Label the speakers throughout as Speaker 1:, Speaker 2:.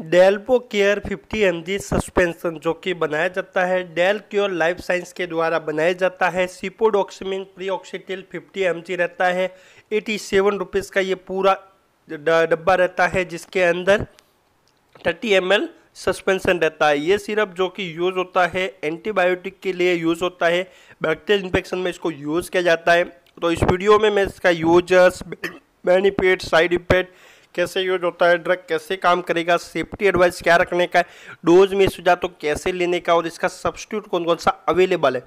Speaker 1: डेल्पो care 50 M suspension जो कि बनाया जाता है डेल क्योर लाइफ साइंस के द्वारा बनाया जाता है cefpodoxime proxetil fifty M रहता है एटी सेवन रुपीज़ का ये पूरा डब्बा रहता है जिसके अंदर थर्टी एम सस्पेंशन रहता है ये सिरप जो कि यूज़ होता है एंटीबायोटिक के लिए यूज़ होता है बैक्टीरियल इन्फेक्शन में इसको यूज़ किया जाता है तो इस वीडियो में मैं इसका यूजर्स बेनिफिट साइड इफेक्ट कैसे यूज होता है ड्रग कैसे काम करेगा सेफ्टी एडवाइस क्या रखने का है डोज में सुझा तो कैसे लेने का और इसका सब्सिट्यूट कौन कौन सा अवेलेबल है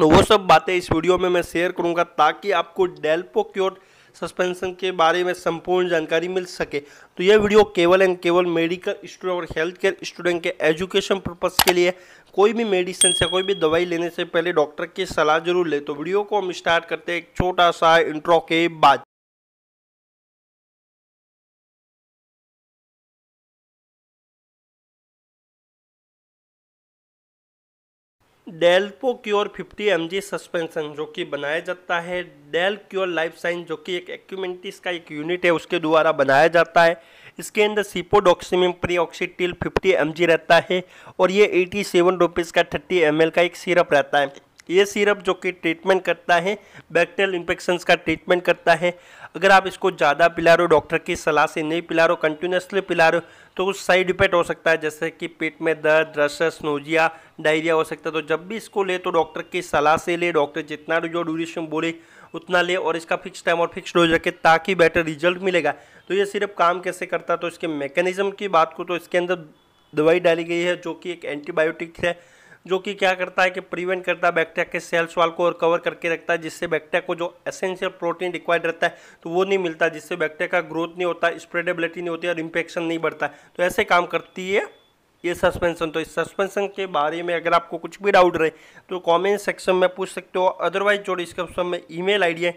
Speaker 1: तो वो सब बातें इस वीडियो में मैं शेयर करूँगा ताकि आपको डेल्पो क्योर सस्पेंशन के बारे में संपूर्ण जानकारी मिल सके तो यह वीडियो केवल एंड केवल मेडिकल स्टूडेंट और हेल्थ केयर स्टूडेंट के एजुकेशन पर्पज़ के लिए कोई भी मेडिसिन से कोई भी दवाई लेने से पहले डॉक्टर की सलाह जरूर ले तो वीडियो को हम स्टार्ट करते हैं एक छोटा सा इंट्रो के बाद डेल्पो क्योर 50 एम सस्पेंशन जो कि बनाया जाता है डेल क्योर लाइफ साइंस जो कि एक एक्यूमेंटिस का एक यूनिट है उसके द्वारा बनाया जाता है इसके अंदर प्री ऑक्सीटिल फिफ्टी एम रहता है और ये 87 सेवन रुपीज़ का 30 एम का एक सिरप रहता है ये सिरप जो कि ट्रीटमेंट करता है बैक्टेरियल इन्फेक्शंस का ट्रीटमेंट करता है अगर आप इसको ज़्यादा पिला रहे हो डॉक्टर की सलाह से नहीं पिला रहे हो कंटिन्यूसली पिला रहे हो तो उस साइड इफेक्ट हो सकता है जैसे कि पेट में दर्द रसस नोजिया डायरिया हो सकता है तो जब भी इसको ले तो डॉक्टर की सलाह से ले डॉक्टर जितना जो ड्यूरेशन बोले उतना ले और इसका फिक्स टाइम और फिक्स डोज रखे ताकि बेटर रिजल्ट मिलेगा तो ये सिर्फ काम कैसे करता है तो इसके मैकेनिज्म की बात को तो इसके अंदर दवाई डाली गई है जो कि एक एंटीबायोटिक है जो कि क्या करता है कि प्रिवेंट करता है बैक्टेरिया के सेल्स वाल को और कवर करके रखता है जिससे बैक्टेरिया को जो एसेंशियल प्रोटीन रिक्वायर्ड रहता है तो वो नहीं मिलता जिससे बैक्टेरिया का ग्रोथ नहीं होता स्प्रेडेबिलिटी नहीं होती और इन्फेक्शन नहीं बढ़ता तो ऐसे काम करती है ये सस्पेंशन तो इस सस्पेंशन के बारे में अगर आपको कुछ भी डाउट रहे तो कमेंट सेक्शन में पूछ सकते हो अदरवाइज जो डिस्क्रिप्शन में ईमेल आईडी है